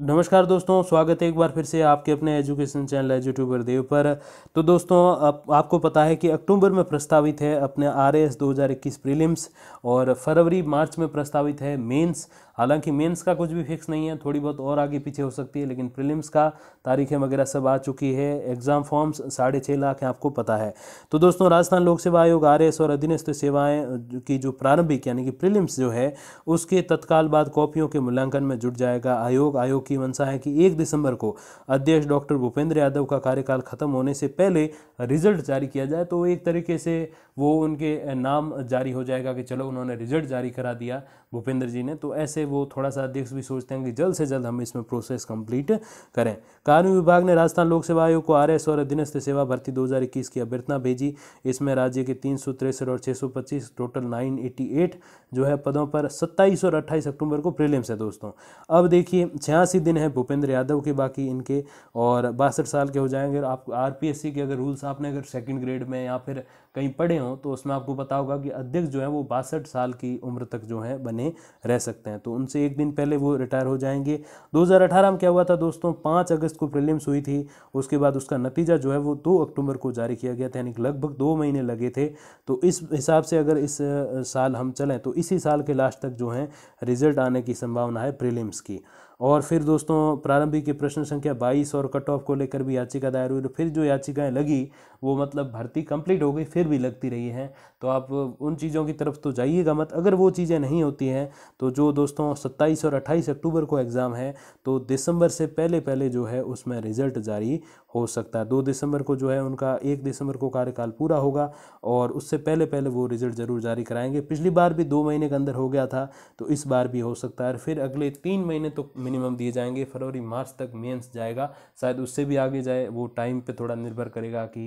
नमस्कार दोस्तों स्वागत है एक बार फिर से आपके अपने एजुकेशन चैनल एजुट्यूबर देव पर तो दोस्तों आप, आपको पता है कि अक्टूबर में प्रस्तावित है अपने आर एस दो हज़ार इक्कीस प्रीलिम्स और फरवरी मार्च में प्रस्तावित है मेंस हालांकि मेंस का कुछ भी फिक्स नहीं है थोड़ी बहुत और आगे पीछे हो सकती है लेकिन प्रीलिम्स का तारीखें वगैरह सब आ चुकी है एग्ज़ाम फॉर्म्स साढ़े छः लाख हैं आपको पता है तो दोस्तों राजस्थान लोक सेवा आयोग आर एस और अधीनस्थ सेवाएँ की जो प्रारंभिक यानी कि प्रीलिम्स जो है उसके तत्काल बाद कॉपियों के मूल्यांकन में जुट जाएगा आयोग आयोग की मंशा है कि एक दिसंबर को अध्यक्ष डॉक्टर भूपेंद्र यादव का कार्यकाल खत्म होने से पहले रिजल्ट जारी किया जाए तो एक तरीके से वो उनके नाम जारी हो जाएगा कि चलो उन्होंने रिजल्ट जारी करा दिया भूपेंद्र जी ने तो ऐसे वो थोड़ा सा अध्यक्ष भी सोचते हैं कि जल्द से जल्द हम इसमें प्रोसेस कंप्लीट करें कानून विभाग ने राजस्थान लोक सेवा आयोग को आर एस और अधीनस्थ सेवा भर्ती 2021 की अभ्यर्थना भेजी इसमें राज्य के तीन और 625 टोटल 988 जो है पदों पर सत्ताईस और अट्ठाईस अक्टूबर को प्रीलिम्स है दोस्तों अब देखिए छियासी अस्सी दिन है भूपेंद्र यादव के बाकी इनके और बासठ साल के हो जाएंगे आप आर के अगर रूल्स आपने अगर सेकंड ग्रेड में या फिर कहीं पढ़े हों तो उसमें आपको पता होगा कि अध्यक्ष जो है वो बासठ साल की उम्र तक जो है बने रह सकते हैं तो उनसे एक दिन पहले वो रिटायर हो जाएंगे 2018 में क्या हुआ था दोस्तों पाँच अगस्त को प्रीलिम्स हुई थी उसके बाद उसका नतीजा जो है वो दो अक्टूबर को जारी किया गया था यानी लगभग दो महीने लगे थे तो इस हिसाब से अगर इस साल हम चलें तो इसी साल के लास्ट तक जो है रिजल्ट आने की संभावना है प्रिलिम्स की और फिर दोस्तों प्रारंभिक की प्रश्न संख्या बाईस और कट ऑफ को लेकर भी याचिका दायर हुई तो फिर जो याचिकाएं लगी वो मतलब भर्ती कंप्लीट हो गई फिर भी लगती रही हैं तो आप उन चीज़ों की तरफ तो जाइएगा मत अगर वो चीज़ें नहीं होती हैं तो जो दोस्तों सत्ताईस और अट्ठाईस अक्टूबर को एग्ज़ाम है तो दिसंबर से पहले पहले जो है उसमें रिजल्ट जारी हो सकता है दो दिसंबर को जो है उनका एक दिसंबर को कार्यकाल पूरा होगा और उससे पहले पहले वो रिजल्ट ज़रूर जारी कराएंगे पिछली बार भी दो महीने के अंदर हो गया था तो इस बार भी हो सकता है फिर अगले तीन महीने तो मिनिमम दिए जाएंगे फरवरी मार्च तक मेंस जाएगा शायद उससे भी आगे जाए वो टाइम पे थोड़ा निर्भर करेगा कि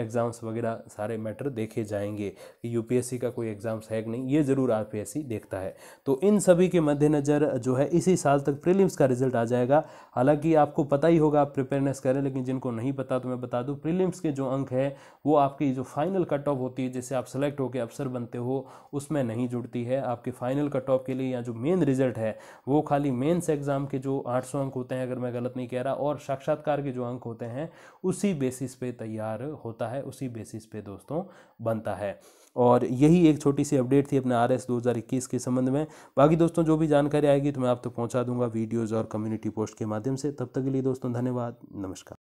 एग्ज़ाम्स वगैरह सारे मैटर देखे जाएंगे कि यूपीएससी का कोई एग्ज़ाम्स है कि नहीं ये ज़रूर आर देखता है तो इन सभी के मद्देनज़र जो है इसी साल तक प्रीलिम्स का रिजल्ट आ जाएगा हालांकि आपको पता ही होगा आप प्रिपेयरनेस करें लेकिन जिनको नहीं पता तो मैं बता दूँ प्रीलिम्स के जो अंक है वो आपकी जो फाइनल कट ऑफ होती है जिससे आप सेलेक्ट होकर अफसर बनते हो उसमें नहीं जुड़ती है आपके फाइनल कट ऑफ के लिए या जो मेन रिजल्ट है वो खाली मेन्स एग्ज़ाम के जो आठ अंक होते हैं अगर मैं गलत नहीं कह रहा और साक्षात्कार के जो अंक होते हैं उसी बेसिस पे तैयार होता होता है उसी बेसिस पे दोस्तों बनता है और यही एक छोटी सी अपडेट थी अपने आर एस दो हज़ार इक्कीस के संबंध में बाकी दोस्तों जो भी जानकारी आएगी तो मैं आप तक तो पहुँचा दूंगा वीडियोज़ और कम्युनिटी पोस्ट के माध्यम से तब तक के लिए दोस्तों धन्यवाद नमस्कार